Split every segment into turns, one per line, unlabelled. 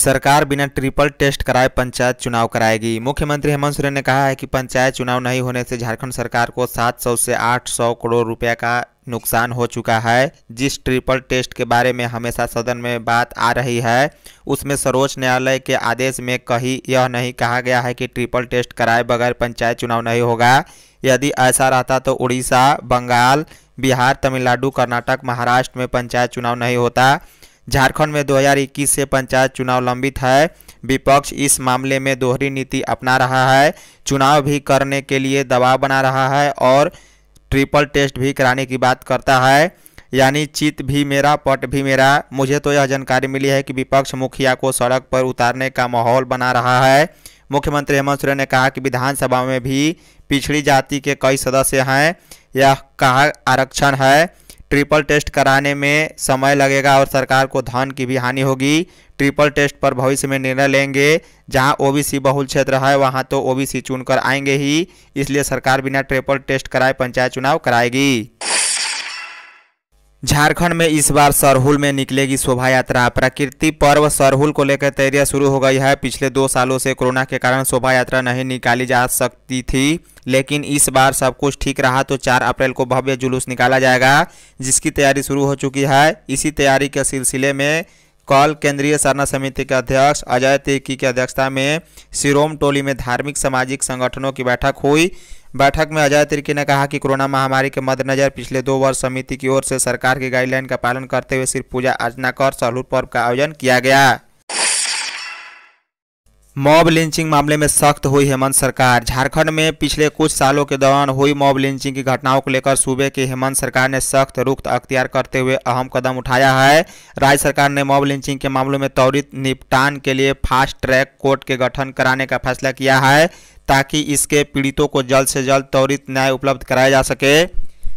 सरकार बिना triple test कराए पंचायत चुनाव कराएगी मुख्यमंत्री हेमंत सोरेन ने कहा है कि पंचायत चुनाव नहीं होने से झारखंड सरकार को 700 से 800 करोड़ रुपया का नुकसान हो चुका है जिस ट्रिपल टेस्ट के बारे में हमेशा सदन में बात आ रही है उसमें सर्वोच्च न्यायालय के आदेश में कहीं यह नहीं कहा गया है कि ट्रिपल टेस्ट कराए बगैर पंचायत चुनाव नहीं होगा यदि ऐसा रहता तो उड़ीसा बंगाल बिहार तमिलनाडु कर्नाटक महाराष्ट्र में पंचायत चुनाव नहीं होता झारखंड में 2021 से पंचायत चुनाव लंबित है विपक्ष इस मामले में दोहरी नीति अपना रहा है चुनाव भी करने के लिए दबाव बना रहा है और ट्रिपल टेस्ट भी कराने की बात करता है यानी चित भी मेरा पट भी मेरा मुझे तो यह जानकारी मिली है कि विपक्ष मुखिया को सड़क पर उतारने का माहौल बना रहा है मुख्यमंत्री हेमंत सोरेन ने कहा कि विधानसभा में भी पिछड़ी जाति के कई सदस्य हैं यह कहा आरक्षण है ट्रिपल टेस्ट कराने में समय लगेगा और सरकार को धन की भी हानि होगी ट्रिपल टेस्ट पर भविष्य में निर्णय लेंगे जहां ओबीसी बहुल क्षेत्र है वहां तो ओबीसी चुनकर आएंगे ही इसलिए सरकार बिना ट्रिपल टेस्ट कराए पंचायत चुनाव कराएगी झारखंड में इस बार सरहुल में निकलेगी शोभा यात्रा प्रकृति पर्व सरहुल को लेकर तैयारियां शुरू हो गई है पिछले दो सालों से कोरोना के कारण शोभा यात्रा नहीं निकाली जा सकती थी लेकिन इस बार सब कुछ ठीक रहा तो 4 अप्रैल को भव्य जुलूस निकाला जाएगा जिसकी तैयारी शुरू हो चुकी है इसी तैयारी के सिलसिले में कल केंद्रीय सरना समिति के अध्यक्ष अजय तेकी की अध्यक्षता में सिरोम टोली में धार्मिक सामाजिक संगठनों की बैठक हुई बैठक में अजय तिर्की ने कहा कि कोरोना महामारी के मद्देनजर पिछले दो वर्ष समिति की ओर से सरकार की गाइडलाइन का पालन करते हुए सिर्फ पूजा अर्चना कर सहलूर पर्व का आयोजन किया गया मॉब लिंचिंग मामले में सख्त हुई हेमंत सरकार झारखंड में पिछले कुछ सालों के दौरान हुई मॉब लिंचिंग की घटनाओं को लेकर सूबे के हेमंत सरकार ने सख्त रुख अख्तियार करते हुए अहम कदम उठाया है राज्य सरकार ने मॉब लिंचिंग के मामलों में त्वरित निपटान के लिए फास्ट ट्रैक कोर्ट के गठन कराने का फैसला किया है ताकि इसके पीड़ितों को जल्द से जल्द त्वरित न्याय उपलब्ध कराया जा सके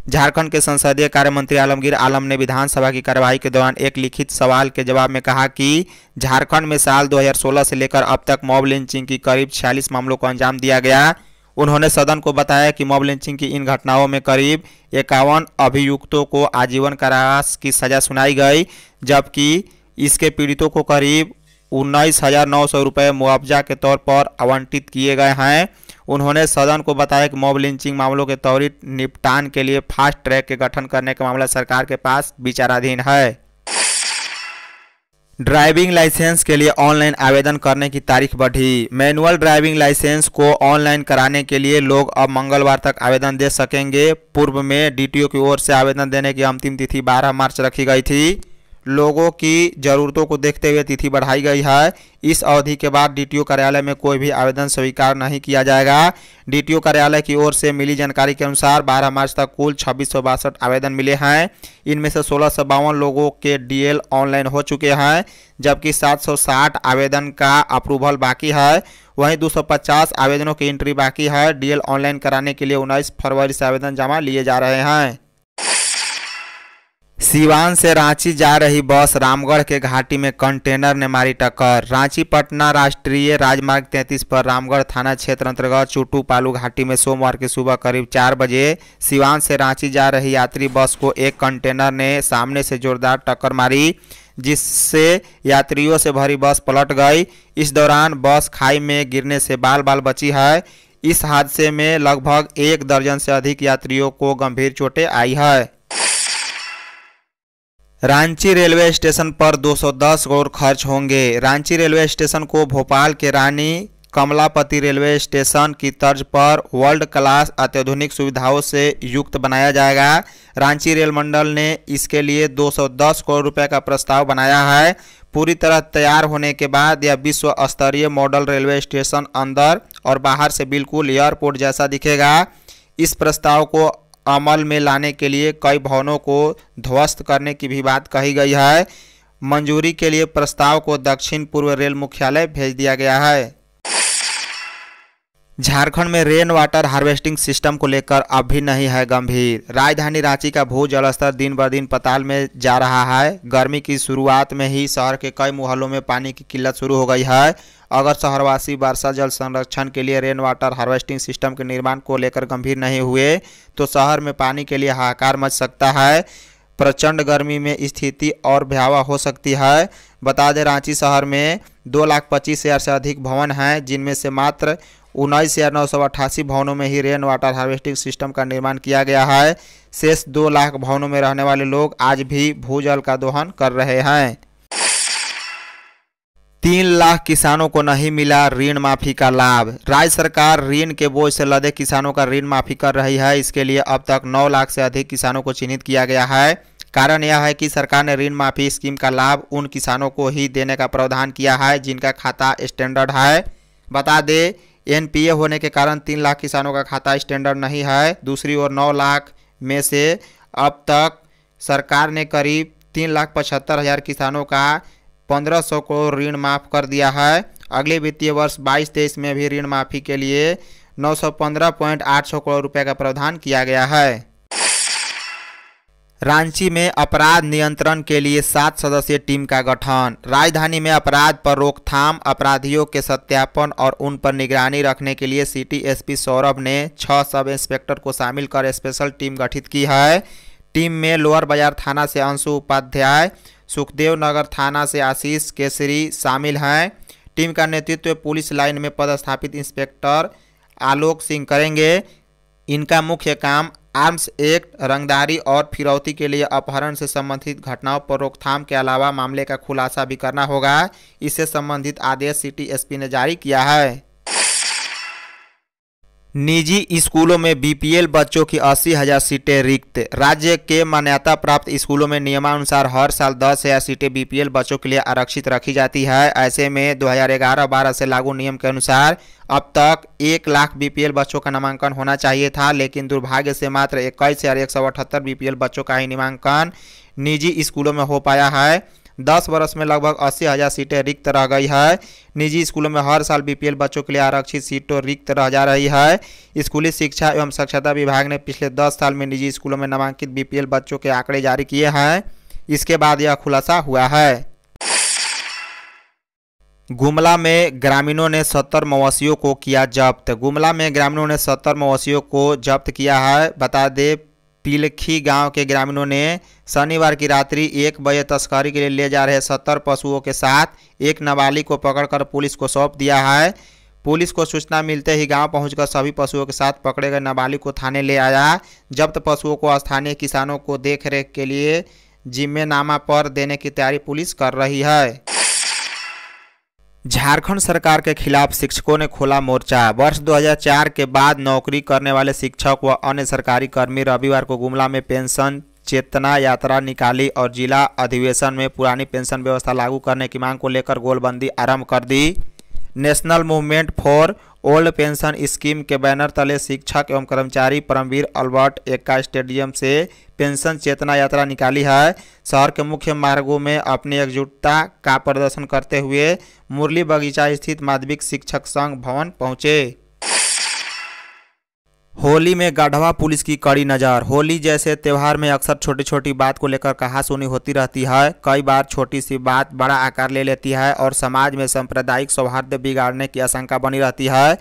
झारखंड के संसदीय कार्य मंत्री आलमगीर आलम ने विधानसभा की कार्यवाही के दौरान एक लिखित सवाल के जवाब में कहा कि झारखंड में साल 2016 से लेकर अब तक मॉब लिंचिंग की करीब छियालीस मामलों को अंजाम दिया गया उन्होंने सदन को बताया कि मॉब लिंचिंग की इन घटनाओं में करीब इक्यावन अभियुक्तों को आजीवन कारावास की सजा सुनाई गई जबकि इसके पीड़ितों को करीब उन्नीस हज़ार नौ सौ रुपये मुआवजा के तौर पर आवंटित किए गए हैं उन्होंने सदन को बताया कि मॉब लिंचिंग मामलों के त्वरित निपटान के लिए फास्ट ट्रैक के गठन करने का मामला सरकार के पास विचाराधीन है ड्राइविंग लाइसेंस के लिए ऑनलाइन आवेदन करने की तारीख बढ़ी मैनुअल ड्राइविंग लाइसेंस को ऑनलाइन कराने के लिए लोग अब मंगलवार तक आवेदन दे सकेंगे पूर्व में डीटीओ की ओर से आवेदन देने की अंतिम तिथि 12 मार्च रखी गई थी लोगों की जरूरतों को देखते हुए तिथि बढ़ाई गई है इस अवधि के बाद डीटीओ कार्यालय में कोई भी आवेदन स्वीकार नहीं किया जाएगा डीटीओ कार्यालय की ओर से मिली जानकारी के अनुसार 12 मार्च तक कुल छब्बीस आवेदन मिले हैं इनमें से सोलह लोगों के डीएल ऑनलाइन हो चुके हैं जबकि 760 आवेदन का अप्रूवल बाकी है वहीं 250 आवेदनों की एंट्री बाकी है डीएल ऑनलाइन कराने के लिए उन्नीस फरवरी से आवेदन जमा लिए जा रहे हैं सिवान से रांची जा रही बस रामगढ़ के घाटी में कंटेनर ने मारी टक्कर रांची पटना राष्ट्रीय राजमार्ग 33 पर रामगढ़ थाना क्षेत्र अंतर्गत चुटू पालू घाटी में सोमवार की सुबह करीब चार बजे सीवान से रांची जा रही यात्री बस को एक कंटेनर ने सामने से जोरदार टक्कर मारी जिससे यात्रियों से भरी बस पलट गई इस दौरान बस खाई में गिरने से बाल बाल बची है इस हादसे में लगभग एक दर्जन से अधिक यात्रियों को गंभीर चोटें आई है रांची रेलवे स्टेशन पर 210 करोड़ खर्च होंगे रांची रेलवे स्टेशन को भोपाल के रानी कमलापति रेलवे स्टेशन की तर्ज पर वर्ल्ड क्लास अत्याधुनिक सुविधाओं से युक्त बनाया जाएगा रांची रेल मंडल ने इसके लिए 210 करोड़ रुपए का प्रस्ताव बनाया है पूरी तरह तैयार होने के बाद यह विश्व स्तरीय मॉडल रेलवे स्टेशन अंदर और बाहर से बिल्कुल एयरपोर्ट जैसा दिखेगा इस प्रस्ताव को अमल में लाने के लिए कई भवनों को ध्वस्त करने की भी बात कही गई है मंजूरी के लिए प्रस्ताव को दक्षिण पूर्व रेल मुख्यालय भेज दिया गया है झारखंड में रेन वाटर हार्वेस्टिंग सिस्टम को लेकर अब भी नहीं है गंभीर राजधानी रांची का भू जल स्तर दिन ब दिन पताल में जा रहा है गर्मी की शुरुआत में ही शहर के कई मोहल्लों में पानी की किल्लत शुरू हो गई है अगर शहरवासी वर्षा जल संरक्षण के लिए रेन वाटर हार्वेस्टिंग सिस्टम के निर्माण को लेकर गंभीर नहीं हुए तो शहर में पानी के लिए हाहाकार मच सकता है प्रचंड गर्मी में स्थिति और भयावह हो सकती है बता दें रांची शहर में दो लाख पच्चीस हज़ार से अधिक भवन हैं जिनमें से मात्र उन्नीस या नौ सौ अट्ठासी भवनों में ही रेन वाटर हार्वेस्टिंग सिस्टम का निर्माण किया गया है शेष दो लाख भवनों में रहने वाले लोग आज भी भूजल का दोहन कर रहे हैं तीन लाख किसानों को नहीं मिला ऋण माफी का लाभ राज्य सरकार ऋण के बोझ से लदे किसानों का ऋण माफी कर रही है इसके लिए अब तक नौ लाख से अधिक किसानों को चिन्हित किया गया है कारण यह है कि सरकार ने ऋण माफी स्कीम का लाभ उन किसानों को ही देने का प्रावधान किया है जिनका खाता स्टैंडर्ड है बता दें एनपीए होने के कारण तीन लाख किसानों का खाता स्टैंडर्ड नहीं है दूसरी ओर नौ लाख में से अब तक सरकार ने करीब तीन लाख पचहत्तर हज़ार किसानों का पंद्रह सौ करोड़ ऋण माफ़ कर दिया है अगले वित्तीय वर्ष बाईस तेईस में भी ऋण माफ़ी के लिए नौ सौ पंद्रह पॉइंट आठ सौ करोड़ रुपये का प्रावधान किया गया है रांची में अपराध नियंत्रण के लिए सात सदस्यीय टीम का गठन राजधानी में अपराध पर रोकथाम अपराधियों के सत्यापन और उन पर निगरानी रखने के लिए सिटी एसपी सौरभ ने छह सब इंस्पेक्टर को शामिल कर स्पेशल टीम गठित की है टीम में लोअर बाजार थाना से अंशु उपाध्याय सुखदेव नगर थाना से आशीष केसरी शामिल हैं टीम का नेतृत्व पुलिस लाइन में पदस्थापित इंस्पेक्टर आलोक सिंह करेंगे इनका मुख्य काम आर्म्स एक्ट रंगदारी और फिरौती के लिए अपहरण से संबंधित घटनाओं पर रोकथाम के अलावा मामले का खुलासा भी करना होगा इससे संबंधित आदेश सिटी एसपी ने जारी किया है निजी स्कूलों में बीपीएल बच्चों की अस्सी हजार सीटें रिक्त राज्य के मान्यता प्राप्त स्कूलों में नियमानुसार हर साल दस हजार सीटें बीपीएल बच्चों के लिए आरक्षित रखी जाती है ऐसे में 2011-12 से लागू नियम के अनुसार अब तक एक लाख बीपीएल बच्चों का नामांकन होना चाहिए था लेकिन दुर्भाग्य से मात्र इक्कीस हजार एक सौ अठहत्तर बच्चों का ही नामांकन निजी स्कूलों में हो पाया है दस वर्ष में लगभग अस्सी हज़ार सीटें रिक्त रह गई है निजी स्कूलों में हर साल बीपीएल बच्चों के लिए आरक्षित सीटों रिक्त रह जा रही है स्कूली शिक्षा एवं साक्षरता विभाग ने पिछले दस साल में निजी स्कूलों में नामांकित बी बच्चों के आंकड़े जारी किए हैं इसके बाद यह खुलासा हुआ है गुमला में ग्रामीणों ने सत्तर मवसियों को किया जब्त गुमला में ग्रामीणों ने सत्तर मवसियों को जब्त किया है बता दें पिलखी गांव के ग्रामीणों ने शनिवार की रात्रि एक बजे तस्करी के लिए ले जा रहे सत्तर पशुओं के साथ एक नाबालिग को पकड़कर पुलिस को सौंप दिया है पुलिस को सूचना मिलते ही गांव पहुंचकर सभी पशुओं के साथ पकड़े गए नाबालिग को थाने ले आया जब्त पशुओं को स्थानीय किसानों को देखरेख के लिए जिम्मेनामा पर देने की तैयारी पुलिस कर रही है झारखंड सरकार के खिलाफ शिक्षकों ने खोला मोर्चा वर्ष 2004 के बाद नौकरी करने वाले शिक्षक व अन्य सरकारी कर्मी रविवार को गुमला में पेंशन चेतना यात्रा निकाली और जिला अधिवेशन में पुरानी पेंशन व्यवस्था लागू करने की मांग को लेकर गोलबंदी आरंभ कर दी national movement for old pension scheme के बैनर तले शिक्षक एवं कर्मचारी परमवीर अल्बर्ट एक्का स्टेडियम से पेंशन चेतना यात्रा निकाली है शहर के मुख्य मार्गों में अपनी एकजुटता का प्रदर्शन करते हुए मुरली बगीचा स्थित माध्यमिक शिक्षक संघ भवन पहुंचे होली में गढ़वा पुलिस की कड़ी नज़र होली जैसे त्यौहार में अक्सर छोटी छोटी बात को लेकर कहा सुनी होती रहती है कई बार छोटी सी बात बड़ा आकार ले लेती है और समाज में सांप्रदायिक सौहार्द बिगाड़ने की आशंका बनी रहती है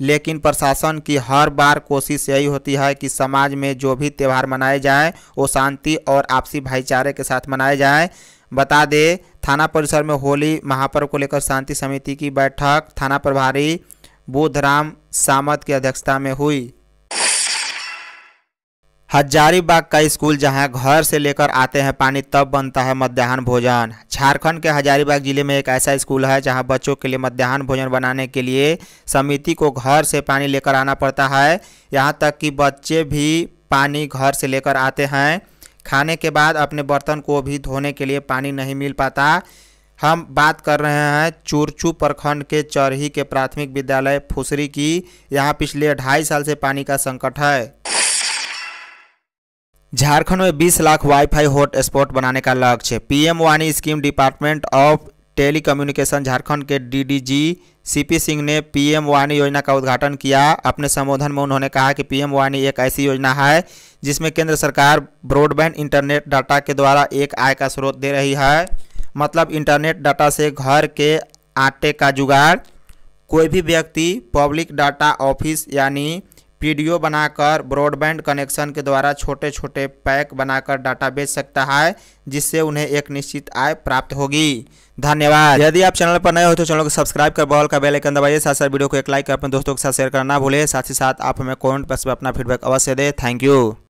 लेकिन प्रशासन की हर बार कोशिश यही होती है कि समाज में जो भी त्यौहार मनाए जाए वो शांति और आपसी भाईचारे के साथ मनाए जाए बता दे थाना परिसर में होली महापर्व को लेकर शांति समिति की बैठक थाना प्रभारी बुधराम सामत की अध्यक्षता में हुई हजारीबाग का स्कूल जहां घर से लेकर आते हैं पानी तब बनता है मध्याह्न भोजन झारखंड के हजारीबाग जिले में एक ऐसा स्कूल है जहां बच्चों के लिए मध्याह्न भोजन बनाने के लिए समिति को घर से पानी लेकर आना पड़ता है यहां तक कि बच्चे भी पानी घर से लेकर आते हैं खाने के बाद अपने बर्तन को भी धोने के लिए पानी नहीं मिल पाता हम बात कर रहे हैं चूरचू प्रखंड के चरही के प्राथमिक विद्यालय फुसरी की यहाँ पिछले ढाई साल से पानी का संकट है झारखंड में 20 लाख वाईफाई हॉटस्पॉट बनाने का लक्ष्य पीएम वाणी scheme department of communication Jharkhand के डीडीजी सीपी सिंह ने पीएम वाणी योजना का उद्घाटन किया अपने संबोधन में उन्होंने कहा कि पीएम वाणी एक ऐसी योजना है जिसमें केंद्र सरकार ब्रॉडबैंड इंटरनेट डाटा के द्वारा एक आय का स्रोत दे रही है मतलब इंटरनेट डाटा से घर के आटे का जुगाड़ कोई भी व्यक्ति पब्लिक डाटा ऑफिस यानी पीडीओ बनाकर ब्रॉडबैंड कनेक्शन के द्वारा छोटे छोटे पैक बनाकर डाटा बेच सकता है जिससे उन्हें एक निश्चित आय प्राप्त होगी धन्यवाद यदि आप चैनल पर नए हो तो चैनल को सब्सक्राइब कर बॉल का बेल आइकन दबाइए साथ साथ वीडियो को एक लाइक कर अपने दोस्तों के साथ शेयर करना भूलें साथ ही साथ आप हमें कमेंट पर अपना फीडबैक अवश्य दें थैंक यू